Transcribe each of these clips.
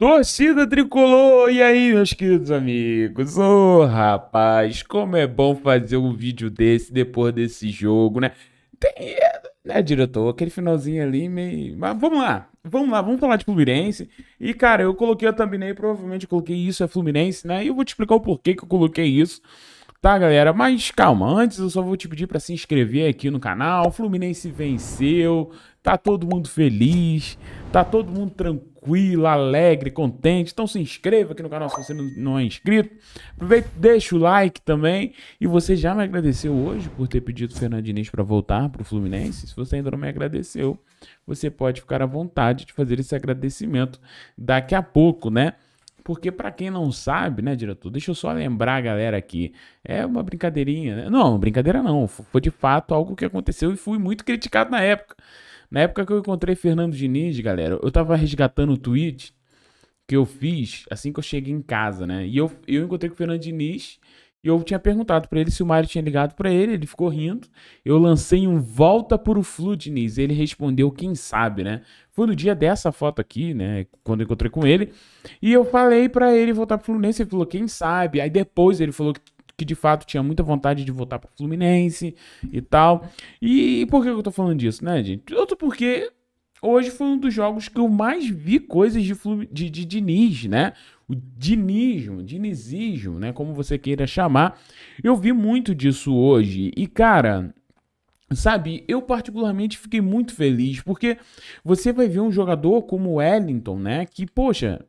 Torcida tricolor, e aí, meus queridos amigos? Ô oh, rapaz, como é bom fazer um vídeo desse depois desse jogo, né? Tem, né, diretor? Aquele finalzinho ali meio. Mas vamos lá, vamos lá, vamos falar de Fluminense. E, cara, eu coloquei a thumbnail, né, provavelmente coloquei isso é Fluminense, né? E eu vou te explicar o porquê que eu coloquei isso tá, galera? Mas calma, antes eu só vou te pedir para se inscrever aqui no canal. O Fluminense venceu, tá todo mundo feliz, tá todo mundo tranquilo, alegre, contente. Então se inscreva aqui no canal se você não é inscrito. Aproveita, deixa o like também. E você já me agradeceu hoje por ter pedido o Fernandinho para voltar pro Fluminense? Se você ainda não me agradeceu, você pode ficar à vontade de fazer esse agradecimento daqui a pouco, né? Porque para quem não sabe, né, diretor, deixa eu só lembrar a galera aqui. É uma brincadeirinha, né? Não, brincadeira não. Foi de fato algo que aconteceu e fui muito criticado na época. Na época que eu encontrei Fernando Diniz, galera, eu tava resgatando o tweet que eu fiz assim que eu cheguei em casa, né? E eu, eu encontrei com o Fernando Diniz e eu tinha perguntado para ele se o Mário tinha ligado para ele, ele ficou rindo. Eu lancei um volta para o Fludinis, ele respondeu quem sabe, né? Foi no dia dessa foto aqui, né, quando eu encontrei com ele, e eu falei para ele voltar pro Fluminense, ele falou quem sabe. Aí depois ele falou que de fato tinha muita vontade de voltar para o Fluminense e tal. E, e por que eu tô falando disso, né, gente? Outro porque hoje foi um dos jogos que eu mais vi coisas de, de, de Diniz, né? O dinismo, dinizismo, né? Como você queira chamar. Eu vi muito disso hoje. E, cara, Sabe, eu particularmente fiquei muito feliz porque você vai ver um jogador como o Wellington, né? Que, poxa,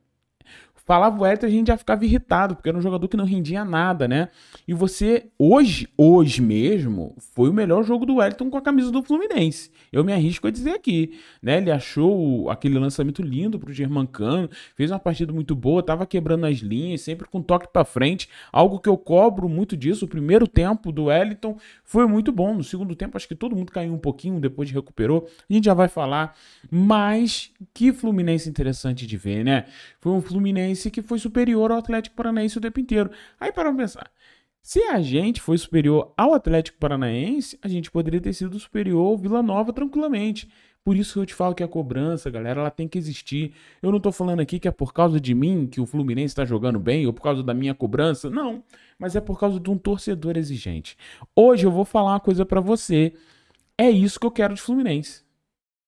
Falava o Wellington, a gente já ficava irritado, porque era um jogador que não rendia nada, né? E você, hoje, hoje mesmo, foi o melhor jogo do Wellington com a camisa do Fluminense. Eu me arrisco a dizer aqui, né? Ele achou aquele lançamento lindo pro Germancano, fez uma partida muito boa, tava quebrando as linhas, sempre com toque para frente, algo que eu cobro muito disso. O primeiro tempo do Wellington foi muito bom, no segundo tempo acho que todo mundo caiu um pouquinho, depois recuperou. A gente já vai falar, mas que Fluminense interessante de ver, né? Foi um Fluminense Fluminense que foi superior ao Atlético Paranaense o tempo inteiro. Aí para pensar, se a gente foi superior ao Atlético Paranaense, a gente poderia ter sido superior ao Vila Nova tranquilamente. Por isso que eu te falo que a cobrança, galera, ela tem que existir. Eu não tô falando aqui que é por causa de mim que o Fluminense tá jogando bem ou por causa da minha cobrança, não, mas é por causa de um torcedor exigente. Hoje eu vou falar uma coisa para você. É isso que eu quero de Fluminense.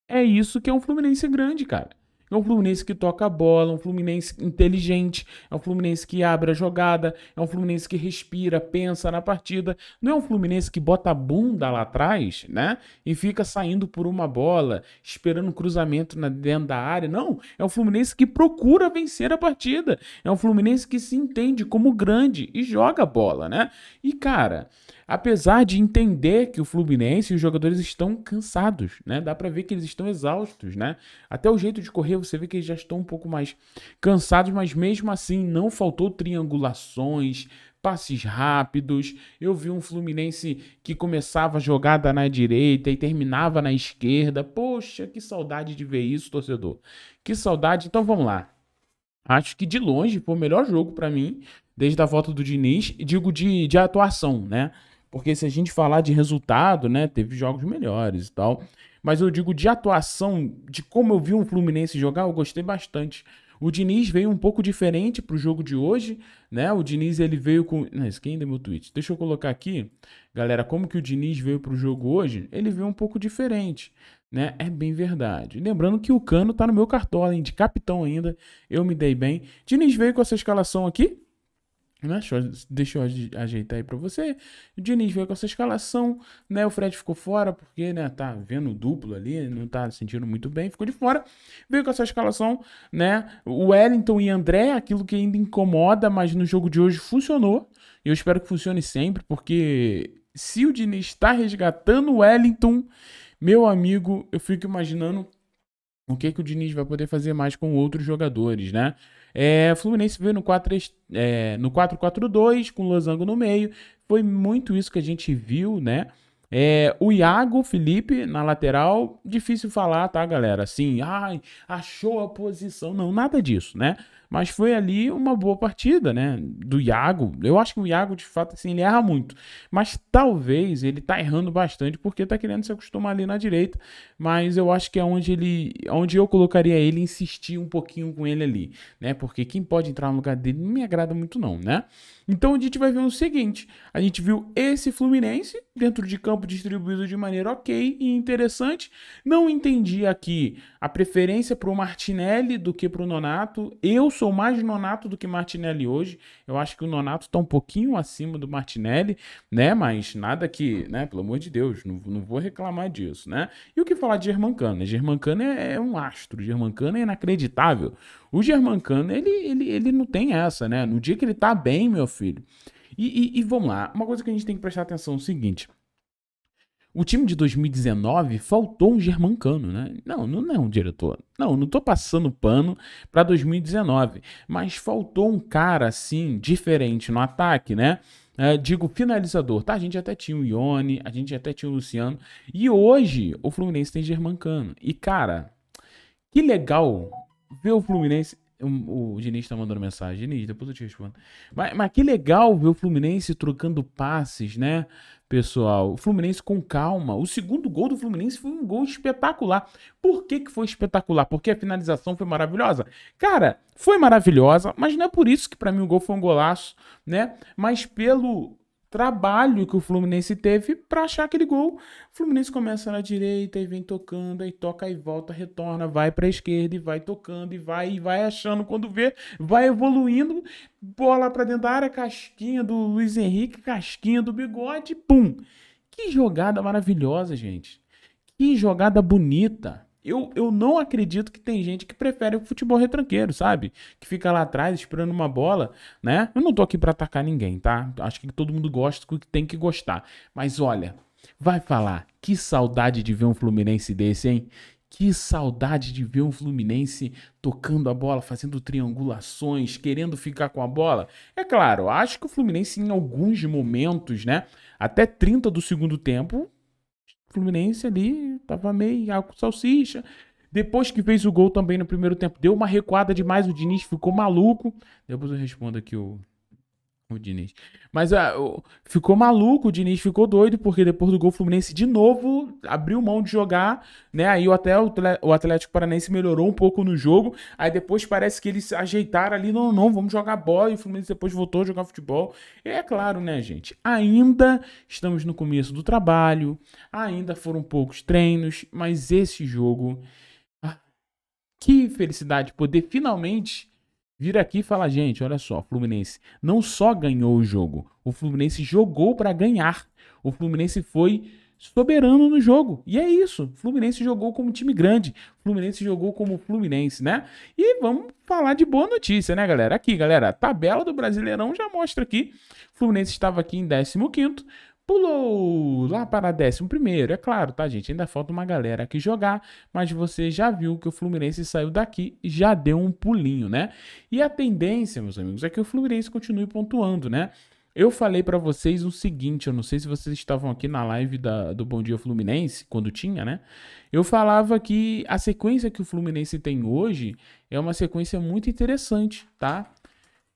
É isso que é um Fluminense grande, cara. É um Fluminense que toca a bola, um Fluminense inteligente, é um Fluminense que abre a jogada, é um Fluminense que respira, pensa na partida. Não é um Fluminense que bota a bunda lá atrás, né? E fica saindo por uma bola, esperando um cruzamento na, dentro da área. Não, é um Fluminense que procura vencer a partida. É um Fluminense que se entende como grande e joga a bola, né? E cara, apesar de entender que o Fluminense e os jogadores estão cansados, né? Dá para ver que eles estão exaustos, né? Até o jeito de correr, você vê que eles já estão um pouco mais cansados, mas mesmo assim não faltou triangulações, passes rápidos. Eu vi um Fluminense que começava a jogada na direita e terminava na esquerda. Poxa, que saudade de ver isso, torcedor. Que saudade. Então vamos lá. Acho que de longe foi o melhor jogo para mim desde a volta do Diniz, digo de, de atuação, né? Porque se a gente falar de resultado, né, teve jogos melhores e tal. Mas eu digo de atuação, de como eu vi um Fluminense jogar, eu gostei bastante. O Diniz veio um pouco diferente pro jogo de hoje, né? O Diniz ele veio com. Não, esse ainda é meu tweet. Deixa eu colocar aqui, galera, como que o Diniz veio pro jogo hoje? Ele veio um pouco diferente, né? É bem verdade. Lembrando que o Cano tá no meu cartola, hein? De capitão ainda. Eu me dei bem. Diniz veio com essa escalação aqui, né? Deixa eu ajeitar aí para você. O Diniz veio com essa escalação, né? O Fred ficou fora porque, né, tá vendo duplo ali, não tá sentindo muito bem, ficou de fora. Veio com essa escalação, né? O Wellington e André, aquilo que ainda incomoda, mas no jogo de hoje funcionou. E eu espero que funcione sempre, porque se o Diniz está resgatando o Wellington, meu amigo, eu fico imaginando o que que o Diniz vai poder fazer mais com outros jogadores, né? É, Fluminense veio no 4 é, no 4 2 com o Losango no meio. Foi muito isso que a gente viu, né? É, o Iago Felipe na lateral, difícil falar, tá, galera? Assim, ai, achou a posição. Não, nada disso, né? Mas foi ali uma boa partida, né? Do Iago. Eu acho que o Iago, de fato, assim, ele erra muito. Mas talvez ele tá errando bastante porque tá querendo se acostumar ali na direita. Mas eu acho que é onde ele. onde eu colocaria ele insistir um pouquinho com ele ali, né? Porque quem pode entrar no lugar dele não me agrada muito, não, né? Então a gente vai ver o seguinte: a gente viu esse Fluminense dentro de campo distribuído de maneira ok e interessante. Não entendi aqui a preferência pro Martinelli do que pro Nonato. Eu sou mais Nonato do que Martinelli hoje. Eu acho que o Nonato está um pouquinho acima do Martinelli, né? Mas nada que, né? Pelo amor de Deus, não, não vou reclamar disso, né? E o que falar de Germancana? Germancana é, é um astro, Germancana é inacreditável. O Germancana, ele, ele, ele não tem essa, né? No dia que ele tá bem, meu filho. E, e, e vamos lá, uma coisa que a gente tem que prestar atenção é o seguinte. O time de 2019 faltou um germancano, né? Não, não é um diretor. Não, não tô passando pano para 2019, mas faltou um cara assim diferente no ataque, né? É, digo finalizador, tá? A gente até tinha o Ione, a gente até tinha o Luciano e hoje o Fluminense tem germancano. E cara, que legal ver o Fluminense o, Diniz tá mandando mensagem. Diniz, depois eu te respondo. Mas, mas que legal ver o Fluminense trocando passes, né, pessoal? O Fluminense com calma. O segundo gol do Fluminense foi um gol espetacular. Por que, que foi espetacular? Porque a finalização foi maravilhosa? Cara, foi maravilhosa, mas não é por isso que para mim o gol foi um golaço, né? Mas pelo trabalho que o Fluminense teve para achar aquele gol. O Fluminense começa na direita e vem tocando, aí toca e volta, retorna, vai para a esquerda e vai tocando e vai e vai achando quando vê, vai evoluindo, bola para dentro da área, casquinha do Luiz Henrique, casquinha do Bigode, pum. Que jogada maravilhosa, gente. Que jogada bonita. Eu, eu não acredito que tem gente que prefere o futebol retranqueiro, sabe? Que fica lá atrás esperando uma bola, né? Eu não tô aqui para atacar ninguém, tá? Acho que todo mundo gosta do que tem que gostar. Mas olha, vai falar, que saudade de ver um Fluminense desse, hein? Que saudade de ver um Fluminense tocando a bola, fazendo triangulações, querendo ficar com a bola. É claro, acho que o Fluminense em alguns momentos, né, até 30 do segundo tempo, Fluminense ali tava meio com salsicha. Depois que fez o gol também no primeiro tempo, deu uma recuada demais, o Diniz ficou maluco. Depois eu respondo aqui o o Diniz. Mas ah, ficou maluco, o Diniz ficou doido, porque depois do gol, o Fluminense de novo abriu mão de jogar, né? Aí até o Atlético Paranaense melhorou um pouco no jogo. Aí depois parece que eles ajeitaram ali, não, não, vamos jogar bola. E o Fluminense depois voltou a jogar futebol. E é claro, né, gente? Ainda estamos no começo do trabalho, ainda foram poucos treinos, mas esse jogo. Ah, que felicidade poder finalmente vir aqui e falar, gente, olha só, Fluminense não só ganhou o jogo, o Fluminense jogou para ganhar. O Fluminense foi soberano no jogo. E é isso. Fluminense jogou como time grande. Fluminense jogou como Fluminense, né? E vamos falar de boa notícia, né, galera? Aqui, galera, a tabela do Brasileirão já mostra aqui. Fluminense estava aqui em 15º, Pulou lá para 11 é claro, tá gente? Ainda falta uma galera aqui jogar, mas você já viu que o Fluminense saiu daqui e já deu um pulinho, né? E a tendência, meus amigos, é que o Fluminense continue pontuando, né? Eu falei para vocês o seguinte, eu não sei se vocês estavam aqui na live da, do Bom Dia Fluminense, quando tinha, né? Eu falava que a sequência que o Fluminense tem hoje é uma sequência muito interessante, tá?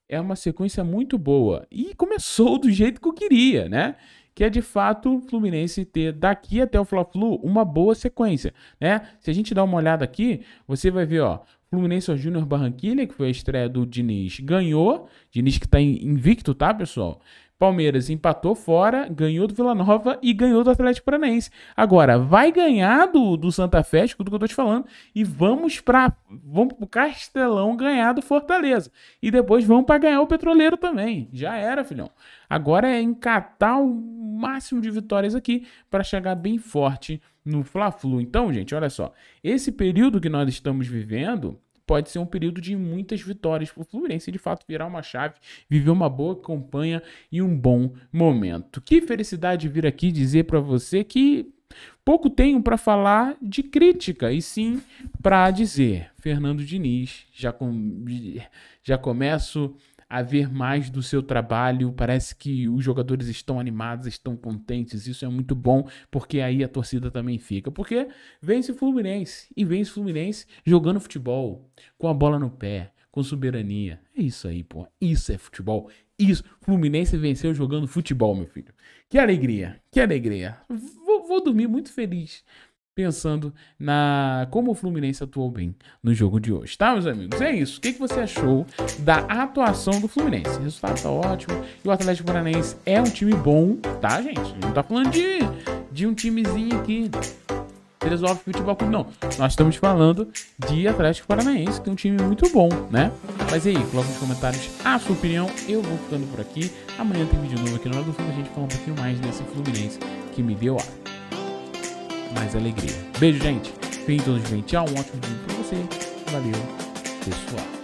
É uma sequência muito boa. E começou do jeito que eu queria, né? que é de fato o Fluminense ter daqui até o Fla-Flu uma boa sequência, né? Se a gente dá uma olhada aqui, você vai ver, ó, Fluminense Júnior Barranquilha, que foi a estreia do Diniz, ganhou. Diniz que tá invicto, tá, pessoal? Palmeiras empatou fora, ganhou do Vila Nova e ganhou do Atlético Paranaense. Agora, vai ganhar do, do Santa Fé, tudo que eu tô te falando, e vamos para vamos pro Castelão ganhar do Fortaleza. E depois vamos para ganhar o Petroleiro também. Já era, filhão. Agora é encatar o máximo de vitórias aqui para chegar bem forte no Fla-Flu. Então, gente, olha só, esse período que nós estamos vivendo, pode ser um período de muitas vitórias para o Fluminense de fato virar uma chave, viver uma boa campanha e um bom momento. Que felicidade vir aqui dizer para você que pouco tenho para falar de crítica e sim para dizer Fernando Diniz. Já com... já começo a ver mais do seu trabalho. Parece que os jogadores estão animados, estão contentes. Isso é muito bom, porque aí a torcida também fica. Porque vence o Fluminense e vence o Fluminense jogando futebol, com a bola no pé, com soberania. É isso aí, pô. Isso é futebol. Isso. Fluminense venceu jogando futebol, meu filho. Que alegria, que alegria. Vou, vou dormir muito feliz pensando na como o Fluminense atuou bem no jogo de hoje, tá, meus amigos? É isso. O que, que você achou da atuação do Fluminense? O resultado tá ótimo. E o Atlético Paranaense é um time bom, tá, gente? Não tá falando de, de um timezinho aqui. Resolve Futebol Clube, não. Nós estamos falando de Atlético Paranaense, que é um time muito bom, né? Mas aí, coloca nos comentários a sua opinião. Eu vou ficando por aqui. Amanhã tem vídeo novo aqui no Hora do Fundo, a gente fala um pouquinho mais desse Fluminense que me deu ar mais alegria. Beijo, gente. Feliz 2020. Um ótimo dia pra você. Valeu, pessoal.